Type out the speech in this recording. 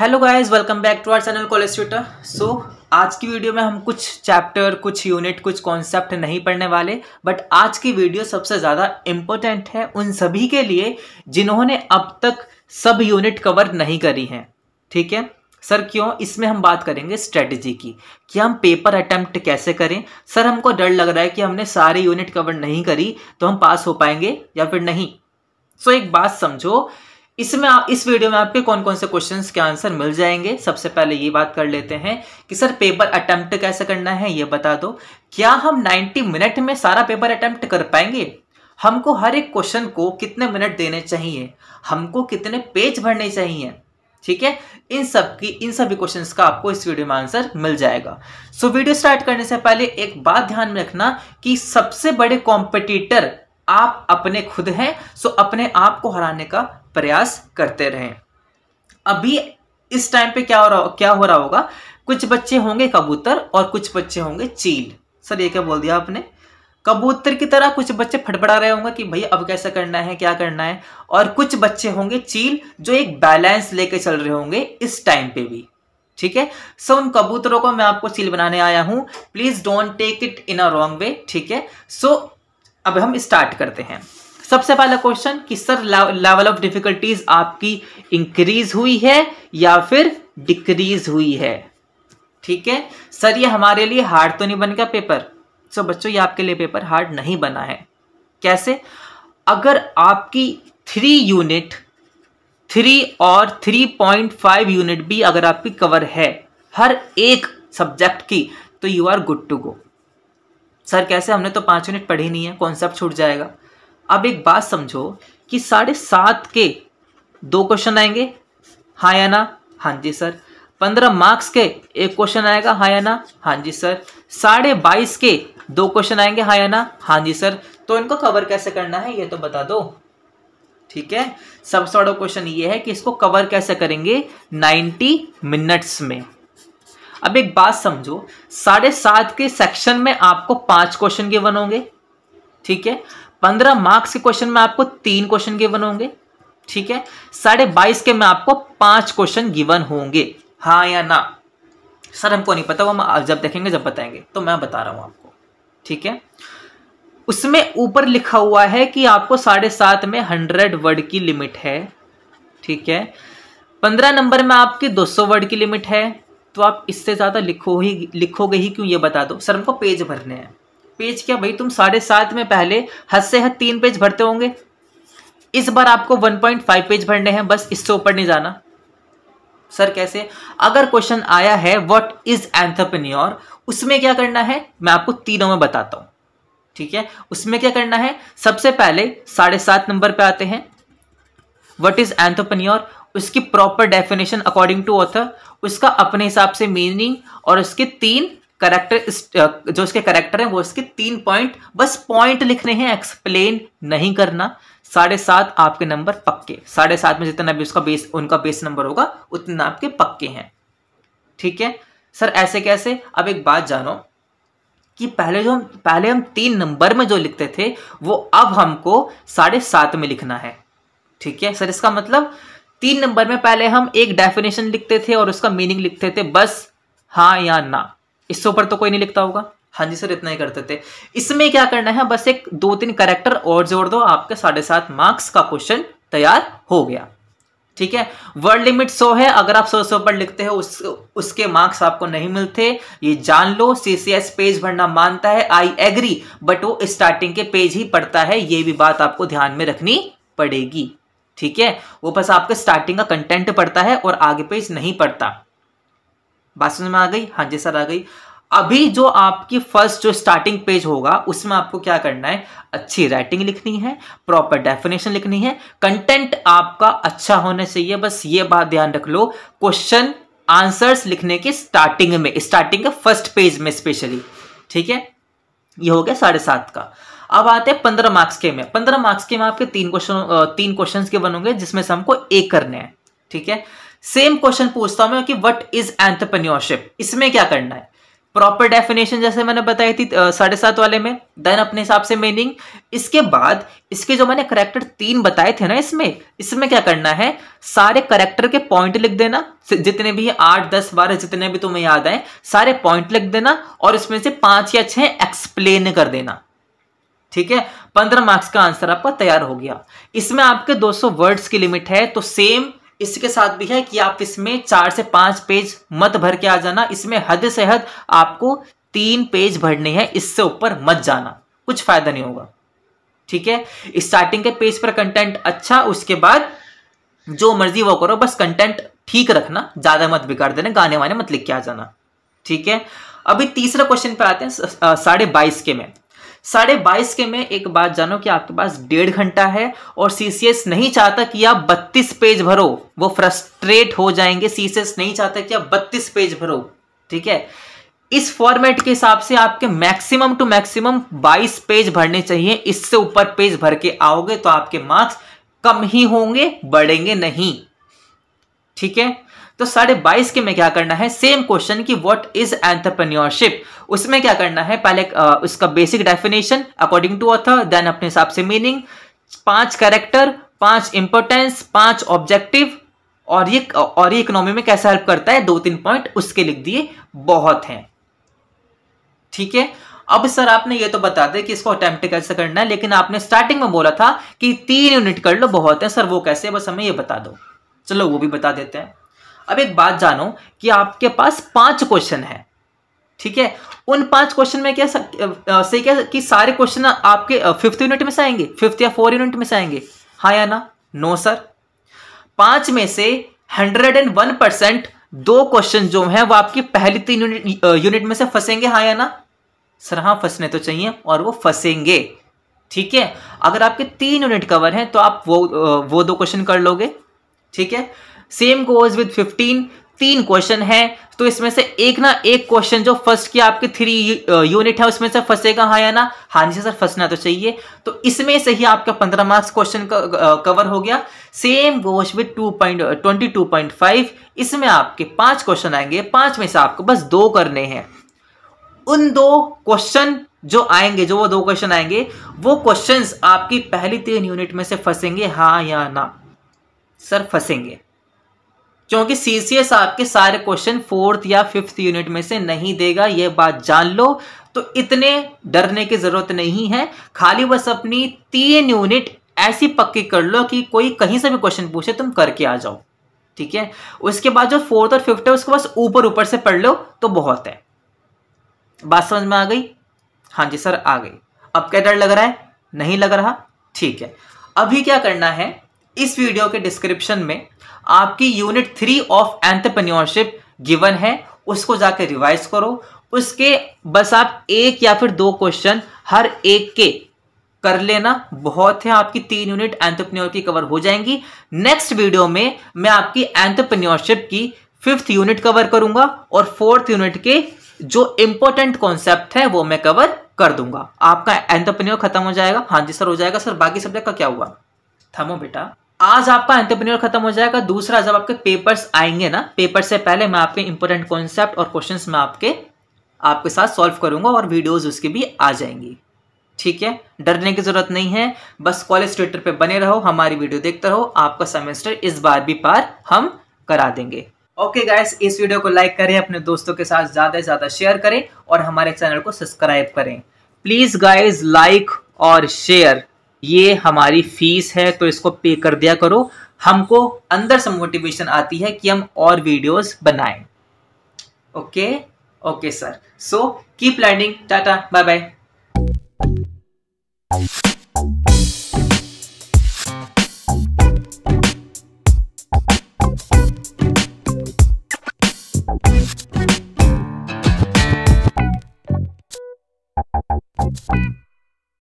hello guys welcome back to our channel college tutor so आज की video में हम कुछ चैप्टर कुछ यूनिट कुछ कॉन्सेप्ट नहीं पढ़ने वाले बट आज की वीडियो सबसे ज़्यादा इम्पोर्टेंट है उन सभी के लिए जिन्होंने अब तक सब यूनिट कवर नहीं करी हैं ठीक है सर क्यों इसमें हम बात करेंगे स्ट्रेटजी की कि हम पेपर अटैम्प्ट कैसे करें सर हमको डर लग रहा है कि हमने सारे यूनिट कवर नहीं करी तो हम पास हो पाएंगे या फिर नहीं सो so, एक बात समझो इसमें इस वीडियो में आपके कौन कौन से क्वेश्चंस के आंसर मिल जाएंगे सबसे पहले ये बात कर लेते हैं कि सर पेपर अटेम्प्ट कैसे करना है ये बता दो क्या हम 90 मिनट में सारा पेपर अटेम्प्ट कर पाएंगे हमको हर एक क्वेश्चन को कितने मिनट देने चाहिए हमको कितने पेज भरने चाहिए ठीक है इन सब की इन सभी क्वेश्चंस का आपको इस वीडियो में आंसर मिल जाएगा सो वीडियो स्टार्ट करने से पहले एक बात ध्यान में रखना कि सबसे बड़े कॉम्पिटिटर आप अपने खुद हैं सो अपने आप को हराने का प्रयास करते रहें अभी इस टाइम पे क्या हो रहा क्या हो रहा होगा कुछ बच्चे होंगे कबूतर और कुछ बच्चे होंगे चील सर ये क्या बोल दिया आपने कबूतर की तरह कुछ बच्चे फटफड़ा रहे होंगे कि भाई अब कैसा करना है क्या करना है और कुछ बच्चे होंगे चील जो एक बैलेंस लेके चल रहे होंगे इस टाइम पे भी ठीक है सो उन कबूतरों को मैं आपको चील बनाने आया हूं please don't take it in a wrong way ठीक है सो अब हम स्टार्ट करते हैं सबसे पहला क्वेश्चन कि सर लेवल ऑफ डिफिकल्टीज आपकी इंक्रीज हुई है या फिर डिक्रीज हुई है ठीक है सर ये हमारे लिए हार्ड तो नहीं बन गया पेपर सो बच्चों ये आपके लिए पेपर हार्ड नहीं बना है कैसे अगर आपकी थ्री यूनिट थ्री और थ्री पॉइंट फाइव यूनिट भी अगर आपकी कवर है हर एक सब्जेक्ट की तो you are good to go sir कैसे हमने तो पांच यूनिट पढ़ी नहीं है कॉन्सेप्ट छूट जाएगा अब एक बात समझो कि साढ़े सात के दो क्वेश्चन आएंगे हाँ या ना हाँ जी सर पंद्रह मार्क्स के एक क्वेश्चन आएगा हाँ या ना हाँ जी सर साढ़े बाईस के दो क्वेश्चन आएंगे हाँ या ना हाँ जी सर तो इनको कवर कैसे करना है ये तो बता दो ठीक है सबसे बड़ा क्वेश्चन ये है कि इसको कवर कैसे करेंगे नाइन्टी मिनट्स में अब एक बात समझो साढ़े सात के सेक्शन में आपको पांच क्वेश्चन गिवन होंगे ठीक है पंद्रह मार्क्स के क्वेश्चन में आपको तीन क्वेश्चन गिवन होंगे ठीक है साढ़े बाईस के में आपको पांच क्वेश्चन गिवन होंगे हाँ या ना सर हमको नहीं पता वो हम जब देखेंगे जब बताएंगे तो मैं बता रहा हूं आपको ठीक है उसमें ऊपर लिखा हुआ है कि आपको साढ़े सात में हंड्रेड वर्ड की लिमिट है ठीक है पंद्रह नंबर में आपकी दो सौ वर्ड की लिमिट है तो आप इससे ज़्यादा लिखो ही लिखोगे ही क्यों ये बता दो सर हमको पेज भरने हैं पेज क्या भाई तुम साढ़े सात में पहले हद से हद तीन पेज भरते होंगे इस बार आपको वन पॉइंट फाइव पेज भरने हैं बस इससे ऊपर नहीं जाना सर कैसे अगर क्वेश्चन आया है व्हाट इज एंथरप्रन्योर उसमें क्या करना है मैं आपको तीनों में बताता हूं ठीक है उसमें क्या करना है सबसे पहले साढ़े सात नंबर पे आते हैं व्हाट इज एंथरप्रन्योर उसकी proper definition according to author उसका अपने हिसाब से मीनिंग और उसके तीन करेक्टर uh, जो इसके करेक्टर हैं वो इसके तीन पॉइंट बस पॉइंट लिखने हैं एक्सप्लेन नहीं करना साढ़े सात आपके नंबर पक्के साढ़े सात में जितना भी उसका बेस उनका बेस नंबर होगा उतना आपके पक्के हैं ठीक है सर ऐसे कैसे अब एक बात जानो कि पहले जो हम पहले हम तीन नंबर में जो लिखते थे वो अब हमको साढ़े सात में लिखना है ठीक है सर इसका मतलब तीन नंबर में पहले हम एक डेफिनेशन लिखते थे और उसका मीनिंग लिखते थे बस हाँ या ना इससे ऊपर तो कोई नहीं लिखता होगा हाँ जी सर इतना ही करते थे इसमें क्या करना है बस एक दो तीन करेक्टर और जोड़ दो आपके साढ़े सात मार्क्स का क्वेश्चन तैयार हो गया ठीक है वर्ड लिमिट सो है अगर आप सौ सो पर लिखते हो उस उसके मार्क्स आपको नहीं मिलते ये जान लो सीसीएस पेज भरना मानता है आई एग्री बट वो स्टार्टिंग के पेज ही पढ़ता है ये भी बात आपको ध्यान में रखनी पड़ेगी ठीक है वो बस आपके स्टार्टिंग का कंटेंट पढ़ता है और आगे पेज नहीं पढ़ता बात समझ में आ गई हाँ जी सर आ गई अभी जो आपकी फर्स्ट जो स्टार्टिंग पेज होगा उसमें आपको क्या करना है अच्छी राइटिंग लिखनी है प्रॉपर डेफिनेशन लिखनी है कंटेंट आपका अच्छा होना चाहिए बस ये बात ध्यान रख लो क्वेश्चन आंसर्स लिखने के स्टार्टिंग में स्टार्टिंग के फर्स्ट पेज में स्पेशली ठीक है ये हो गया साढ़े सात का अब आते हैं पंद्रह मार्क्स के में पंद्रह मार्क्स के में आपके तीन क्वेश्चन तीन क्वेश्चन के बनोगे जिसमें से हमको एक करने हैं ठीक है सेम क्वेश्चन पूछता हूं मैं कि व्हाट इज एंटरप्रेन्योरशिप इसमें क्या करना है प्रॉपर डेफिनेशन जैसे मैंने बताई थी साढ़े सात वाले में देन अपने हिसाब से मीनिंग इसके बाद इसके जो मैंने करेक्टर तीन बताए थे ना इसमें इसमें क्या करना है सारे करेक्टर के पॉइंट लिख देना जितने भी आठ दस बारह जितने भी तुम्हें याद आए सारे पॉइंट लिख देना और इसमें से पांच या छह एक्सप्लेन कर देना ठीक है पंद्रह मार्क्स का आंसर आपका तैयार हो गया इसमें आपके दो वर्ड्स की लिमिट है तो सेम इसके साथ भी है कि आप इसमें चार से पांच पेज मत भर के आ जाना इसमें हद से हद आपको तीन पेज भरने हैं इससे ऊपर मत जाना कुछ फायदा नहीं होगा ठीक है स्टार्टिंग के पेज पर कंटेंट अच्छा उसके बाद जो मर्जी वो करो बस कंटेंट ठीक रखना ज्यादा मत बिगाड़ देना गाने वाने मत लिख के आ जाना ठीक है अभी तीसरा क्वेश्चन पर आते हैं साढ़े बाईस के में साढ़े बाईस के में एक बात जानो कि आपके पास डेढ़ घंटा है और सीसीएस नहीं चाहता कि आप बत्तीस पेज भरो वो फ्रस्ट्रेट हो जाएंगे सीसीएस नहीं चाहता कि आप बत्तीस पेज भरो ठीक है इस फॉर्मेट के हिसाब से आपके मैक्सिमम टू मैक्सिमम 22 पेज भरने चाहिए इससे ऊपर पेज भर के आओगे तो आपके मार्क्स कम ही होंगे बढ़ेंगे नहीं ठीक है तो साढ़े बाईस के में क्या करना है सेम क्वेश्चन की वॉट इज एंटरप्रन्योरशिप उसमें क्या करना है पहले उसका basic definition according to author then अपने हिसाब से मीनिंग पांच कैरेक्टर पांच इंपोर्टेंस पांच ऑब्जेक्टिव और ये और ये इकोनॉमी में कैसे हेल्प करता है दो तीन पॉइंट उसके लिख दिए बहुत हैं ठीक है अब सर आपने ये तो बता दे कि इसको अटेम्प्ट कैसे करना है लेकिन आपने स्टार्टिंग में बोला था कि तीन यूनिट कर लो बहुत है सर वो कैसे बस हमें ये बता दो चलो वो भी बता देते हैं अब एक बात जानो कि आपके पास पांच क्वेश्चन है ठीक है उन पांच क्वेश्चन में क्या सही क्या कि सारे क्वेश्चन आपके फिफ्थ यूनिट में से आएंगे फिफ्थ या फोर यूनिट में से आएंगे हा या ना नो सर पांच में से हंड्रेड एंड वन परसेंट दो क्वेश्चन जो है वो आपकी पहली तीन यूनिट यूनिट में से फंसेंगे हा या ना सर हाँ फंसने तो चाहिए और वो फंसेंगे ठीक है अगर आपके तीन यूनिट कवर हैं तो आप वो वो दो क्वेश्चन कर लोगे ठीक है सेम गोज विद फिफ्टीन तीन क्वेश्चन है तो इसमें से एक ना एक क्वेश्चन जो फर्स्ट की आपके थ्री यूनिट है उसमें से फंसेगा हाँ या ना हाँ जी सर फंसना तो चाहिए तो इसमें से ही आपका पंद्रह मार्क्स क्वेश्चन कवर हो गया same goes with two point twenty two point five इसमें आपके पांच क्वेश्चन आएंगे पांच में से आपको बस दो करने हैं उन दो क्वेश्चन जो आएंगे जो वो दो क्वेश्चन आएंगे वो क्वेश्चन आपकी पहली तीन यूनिट में से फंसेंगे हाँ या ना सर फंसेंगे क्योंकि सीसीएस आपके सारे क्वेश्चन फोर्थ या फिफ्थ यूनिट में से नहीं देगा यह बात जान लो तो इतने डरने की जरूरत नहीं है खाली बस अपनी तीन यूनिट ऐसी पक्की कर लो कि कोई कहीं से भी क्वेश्चन पूछे तुम करके आ जाओ ठीक है उसके बाद जो फोर्थ और फिफ्थ है उसको बस ऊपर ऊपर से पढ़ लो तो बहुत है बात समझ में आ गई हाँ जी सर आ गई अब क्या डर लग रहा है नहीं लग रहा ठीक है अभी क्या करना है इस वीडियो के डिस्क्रिप्शन में आपकी unit three of entrepreneurship given है उसको जाके रिवाइज करो उसके बस आप एक या फिर दो क्वेश्चन हर एक के कर लेना बहुत है आपकी तीन यूनिट एंटरप्रन्योर की कवर हो जाएंगी नेक्स्ट वीडियो में मैं आपकी एंटरप्रन्योरशिप की फिफ्थ यूनिट कवर करूंगा और फोर्थ यूनिट के जो इंपॉर्टेंट कॉन्सेप्ट है वो मैं कवर कर दूंगा आपका एंटरप्रन्योर खत्म हो जाएगा हाँ जी सर हो जाएगा सर बाकी सब्जेक्ट का क्या हुआ थमो बेटा आज आपका एंटरप्रेन्योर खत्म हो जाएगा दूसरा जब आपके पेपर्स आएंगे ना पेपर से पहले मैं आपके इंपोर्टेंट कॉन्सेप्ट और क्वेश्चन में आपके आपके साथ सॉल्व करूंगा और वीडियोज उसकी भी आ जाएंगी ठीक है डरने की जरूरत नहीं है बस कॉलेज ट्विटर पे बने रहो हमारी वीडियो देखते रहो आपका सेमेस्टर इस बार भी पार हम करा देंगे ओके okay गाइस इस वीडियो को लाइक करें अपने दोस्तों के साथ ज़्यादा से ज़्यादा शेयर करें और हमारे चैनल को सब्सक्राइब करें प्लीज़ गाइस लाइक और शेयर ये हमारी फीस है तो इसको पे कर दिया करो हमको अंदर से मोटिवेशन आती है कि हम और वीडियोस बनाएं okay okay sir so keep learning tata bye bye